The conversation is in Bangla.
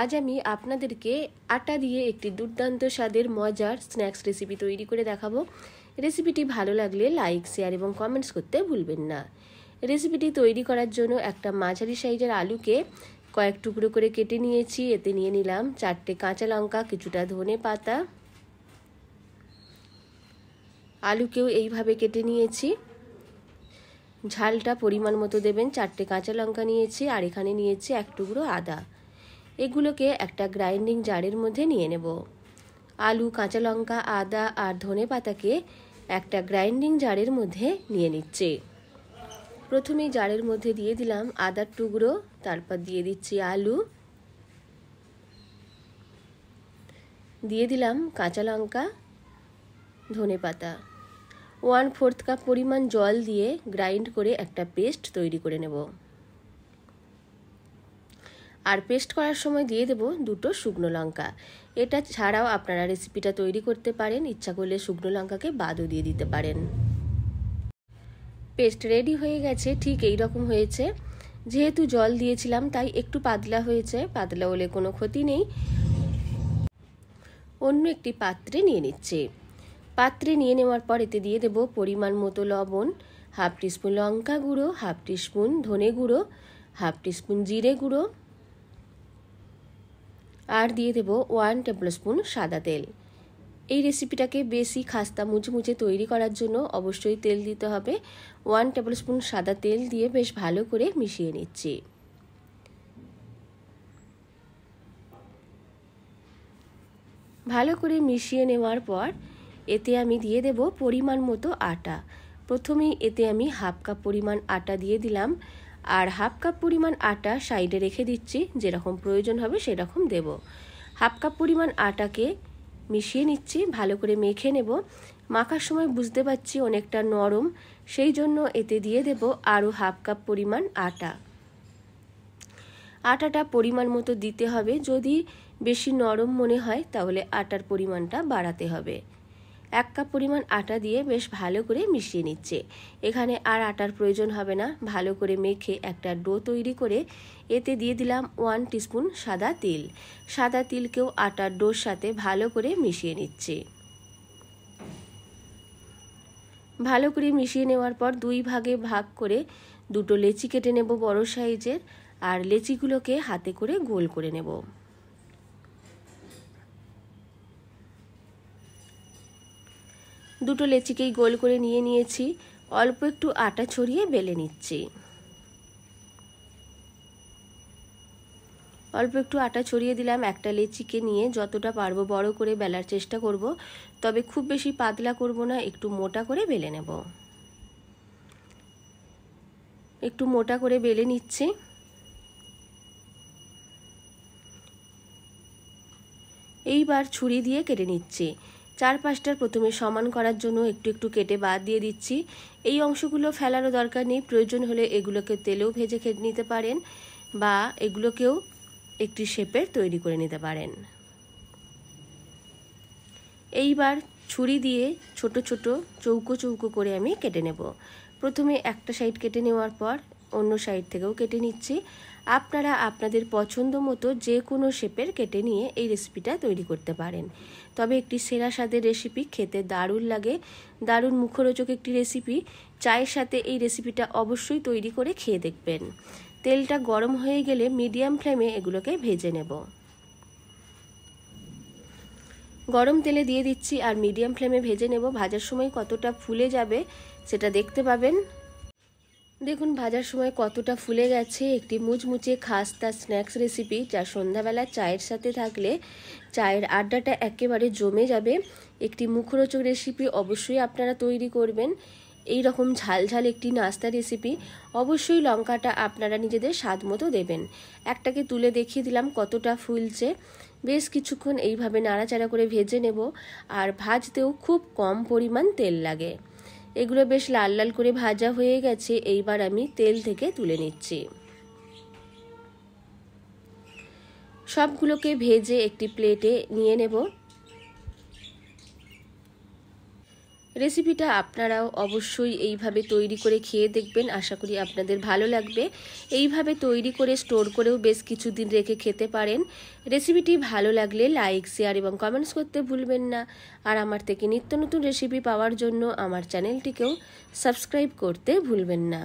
আজ আমি আপনাদেরকে আটা দিয়ে একটি দুর্দান্ত স্বাদের মজার স্ন্যাক্স রেসিপি তৈরি করে দেখাবো রেসিপিটি ভালো লাগলে লাইক শেয়ার এবং কমেন্টস করতে ভুলবেন না রেসিপিটি তৈরি করার জন্য একটা মাঝারি সাইজের আলুকে কয়েক টুকরো করে কেটে নিয়েছি এতে নিয়ে নিলাম চারটে কাঁচা লঙ্কা কিছুটা ধনে পাতা আলুকেও এইভাবে কেটে নিয়েছি ঝালটা পরিমাণ মতো দেবেন চারটে কাঁচা লঙ্কা নিয়েছি আর এখানে নিয়েছি এক টুকরো আদা এগুলোকে একটা গ্রাইন্ডিং জারের মধ্যে নিয়ে নেব আলু কাঁচা লঙ্কা আদা আর ধনে পাতাকে একটা গ্রাইন্ডিং জারের মধ্যে নিয়ে নিচ্ছে প্রথমে জারের মধ্যে দিয়ে দিলাম আদার টুকরো তারপর দিয়ে দিচ্ছি আলু দিয়ে দিলাম কাঁচা লঙ্কা ধনে পাতা ওয়ান ফোর্থ কাপ পরিমাণ জল দিয়ে গ্রাইন্ড করে একটা পেস্ট তৈরি করে নেব আর পেস্ট করার সময় দিয়ে দেব দুটো শুকনো লঙ্কা এটা ছাড়াও আপনারা রেসিপিটা তৈরি করতে পারেন ইচ্ছা করলে শুকনো লঙ্কাকে বাদও দিয়ে দিতে পারেন পেস্ট রেডি হয়ে গেছে ঠিক এই রকম হয়েছে যেহেতু জল দিয়েছিলাম তাই একটু পাতলা হয়েছে পাতলা হলে কোনো ক্ষতি নেই অন্য একটি পাত্রে নিয়ে নিচ্ছে পাত্রে নিয়ে নেওয়ার পর এতে দিয়ে দেব পরিমাণ মতো লবণ হাফ টিস্পুন লঙ্কা গুঁড়ো হাফ টিস্পুন ধনে গুঁড়ো হাফ টিস্পুন জিরে গুঁড়ো আর দিয়ে দেবো ওয়ান স্পুন সাদা তেল এই রেসিপিটাকে বেশি খাস্তা মুছে তৈরি করার জন্য অবশ্যই তেল দিতে হবে ওয়ান স্পুন সাদা তেল দিয়ে বেশ ভালো করে মিশিয়ে নিচ্ছি ভালো করে মিশিয়ে নেওয়ার পর এতে আমি দিয়ে দেব পরিমাণ মতো আটা প্রথমে এতে আমি হাফ কাপ পরিমাণ আটা দিয়ে দিলাম আর হাফ কাপ পরিমাণ আটা সাইডে রেখে দিচ্ছি যেরকম প্রয়োজন হবে সেরকম দেব হাফ কাপ পরিমাণ আটাকে মিশিয়ে নিচ্ছি ভালো করে মেখে নেব মাখার সময় বুঝতে পারছি অনেকটা নরম সেই জন্য এতে দিয়ে দেব আরও হাফ কাপ পরিমাণ আটা আটাটা পরিমাণ মতো দিতে হবে যদি বেশি নরম মনে হয় তাহলে আটার পরিমাণটা বাড়াতে হবে এক কাপ পরিমাণ আটা দিয়ে বেশ ভালো করে মিশিয়ে নিচ্ছে এখানে আর আটার প্রয়োজন হবে না ভালো করে মেখে একটা ডো তৈরি করে এতে দিয়ে দিলাম ওয়ান টিস্পুন সাদা তিল সাদা তিলকেও আটার ডোর সাথে ভালো করে মিশিয়ে নিচ্ছে ভালো করে মিশিয়ে নেওয়ার পর দুই ভাগে ভাগ করে দুটো লেচি কেটে নেব বড় সাইজের আর লেচিগুলোকে হাতে করে গোল করে নেব দুটো লেচিকেই গোল করে নিয়ে নিয়েছি অল্প একটু আটা ছড়িয়ে বেলে নিচ্ছি অল্প একটু আটা ছড়িয়ে দিলাম একটা লেচিকে নিয়ে যতটা পারবো বড় করে বেলার চেষ্টা করব তবে খুব বেশি পাতলা করব না একটু মোটা করে বেলে নেব একটু মোটা করে বেলে নিচ্ছি এইবার ছুরি দিয়ে কেটে নিচ্ছি চার পাঁচটার প্রথমে সমান করার জন্য একটু একটু কেটে বাদ দিয়ে দিচ্ছি এই অংশগুলো ফেলারও দরকার নেই প্রয়োজন হলে এগুলোকে তেলেও ভেজে খেতে নিতে পারেন বা এগুলোকেও একটি শেপের তৈরি করে নিতে পারেন এইবার ছুরি দিয়ে ছোট ছোট চৌকো চৌকো করে আমি কেটে নেব প্রথমে একটা সাইড কেটে নেওয়ার পর অন্য সাইড থেকেও কেটে নিচ্ছি আপনারা আপনাদের পছন্দ মতো যে কোনো শেপের কেটে নিয়ে এই রেসিপিটা তৈরি করতে পারেন তবে একটি সেরা স্বাদের রেসিপি খেতে দারুণ লাগে দারুণ মুখরোচক একটি রেসিপি চায়ের সাথে এই রেসিপিটা অবশ্যই তৈরি করে খেয়ে দেখবেন তেলটা গরম হয়ে গেলে মিডিয়াম ফ্লেমে এগুলোকে ভেজে নেব গরম তেলে দিয়ে দিচ্ছি আর মিডিয়াম ফ্লেমে ভেজে নেব ভাজার সময় কতটা ফুলে যাবে সেটা দেখতে পাবেন দেখুন ভাজার সময় কতটা ফুলে গেছে একটি মুচমুচে খাস্তা স্ন্যাক্স রেসিপি যা সন্ধ্যাবেলা চায়ের সাথে থাকলে চায়ের আড্ডাটা একেবারে জমে যাবে একটি মুখরোচক রেসিপি অবশ্যই আপনারা তৈরি করবেন এই রকম ঝালঝাল একটি নাস্তা রেসিপি অবশ্যই লঙ্কাটা আপনারা নিজেদের স্বাদ মতো দেবেন একটাকে তুলে দেখিয়ে দিলাম কতটা ফুলছে বেশ কিছুক্ষণ এইভাবে নাড়াচাড়া করে ভেজে নেব আর ভাজতেও খুব কম পরিমাণ তেল লাগে এগুলো বেশ লাল লাল করে ভাজা হয়ে গেছে এইবার আমি তেল থেকে তুলে নিচ্ছি সবগুলোকে ভেজে একটি প্লেটে নিয়ে নেব রেসিপিটা আপনারাও অবশ্যই এইভাবে তৈরি করে খেয়ে দেখবেন আশা করি আপনাদের ভালো লাগবে এইভাবে তৈরি করে স্টোর করেও বেশ কিছুদিন রেখে খেতে পারেন রেসিপিটি ভালো লাগলে লাইক শেয়ার এবং কমেন্টস করতে ভুলবেন না আর আমার থেকে নিত্য নতুন রেসিপি পাওয়ার জন্য আমার চ্যানেলটিকেও সাবস্ক্রাইব করতে ভুলবেন না